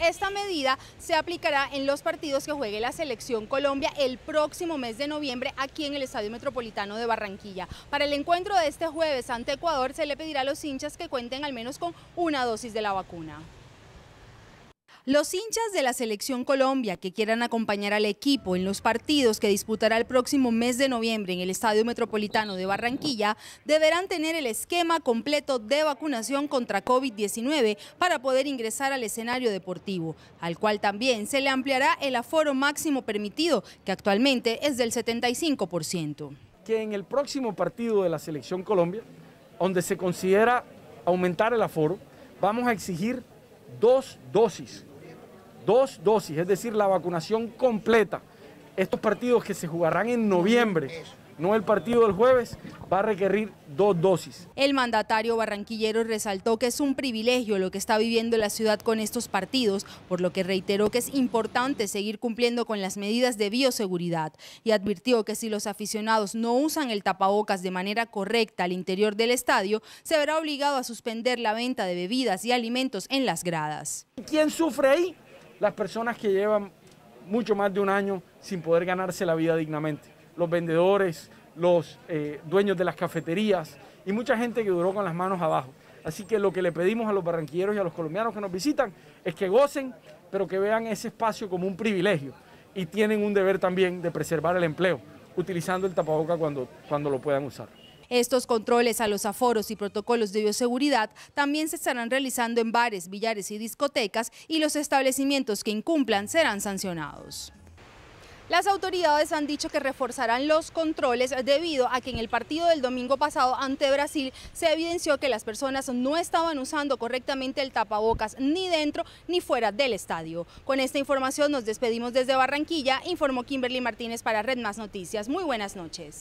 Esta medida se aplicará en los partidos que juegue la selección Colombia el próximo mes de noviembre aquí en el Estadio Metropolitano de Barranquilla. Para el encuentro de este jueves ante Ecuador se le pedirá a los hinchas que cuenten al menos con una dosis de la vacuna. Los hinchas de la Selección Colombia que quieran acompañar al equipo en los partidos que disputará el próximo mes de noviembre en el Estadio Metropolitano de Barranquilla deberán tener el esquema completo de vacunación contra COVID-19 para poder ingresar al escenario deportivo, al cual también se le ampliará el aforo máximo permitido, que actualmente es del 75%. Que en el próximo partido de la Selección Colombia, donde se considera aumentar el aforo, vamos a exigir dos dosis dos dosis, es decir, la vacunación completa. Estos partidos que se jugarán en noviembre, no el partido del jueves, va a requerir dos dosis. El mandatario barranquillero resaltó que es un privilegio lo que está viviendo la ciudad con estos partidos, por lo que reiteró que es importante seguir cumpliendo con las medidas de bioseguridad y advirtió que si los aficionados no usan el tapabocas de manera correcta al interior del estadio, se verá obligado a suspender la venta de bebidas y alimentos en las gradas. ¿Quién sufre ahí? las personas que llevan mucho más de un año sin poder ganarse la vida dignamente, los vendedores, los eh, dueños de las cafeterías y mucha gente que duró con las manos abajo. Así que lo que le pedimos a los barranquilleros y a los colombianos que nos visitan es que gocen, pero que vean ese espacio como un privilegio y tienen un deber también de preservar el empleo, utilizando el tapaboca cuando, cuando lo puedan usar. Estos controles a los aforos y protocolos de bioseguridad también se estarán realizando en bares, billares y discotecas y los establecimientos que incumplan serán sancionados. Las autoridades han dicho que reforzarán los controles debido a que en el partido del domingo pasado ante Brasil se evidenció que las personas no estaban usando correctamente el tapabocas ni dentro ni fuera del estadio. Con esta información nos despedimos desde Barranquilla, informó Kimberly Martínez para Red Más Noticias. Muy buenas noches.